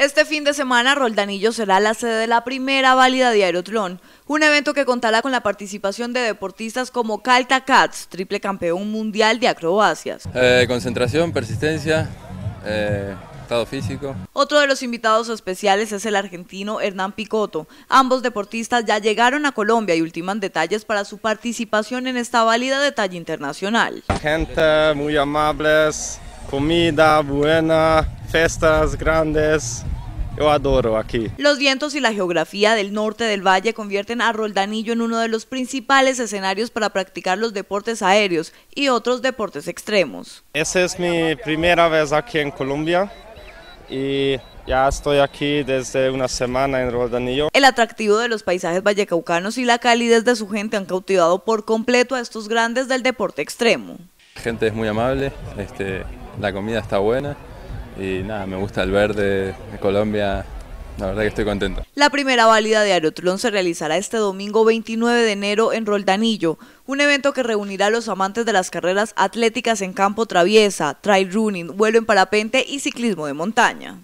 Este fin de semana, Roldanillo será la sede de la primera válida de Aerotlón, un evento que contará con la participación de deportistas como Calta Cats, triple campeón mundial de acrobacias. Eh, concentración, persistencia, eh, estado físico. Otro de los invitados especiales es el argentino Hernán Picoto. Ambos deportistas ya llegaron a Colombia y ultiman detalles para su participación en esta válida de talla internacional. Gente muy amables, comida buena, festas grandes. Yo adoro aquí. Los vientos y la geografía del norte del valle convierten a Roldanillo en uno de los principales escenarios para practicar los deportes aéreos y otros deportes extremos. Esa es mi primera vez aquí en Colombia y ya estoy aquí desde una semana en Roldanillo. El atractivo de los paisajes vallecaucanos y la calidez de su gente han cautivado por completo a estos grandes del deporte extremo. La gente es muy amable, este, la comida está buena y nada, me gusta el verde de Colombia, la verdad que estoy contento. La primera válida de Aerotlón se realizará este domingo 29 de enero en Roldanillo, un evento que reunirá a los amantes de las carreras atléticas en campo traviesa, trail running, vuelo en parapente y ciclismo de montaña.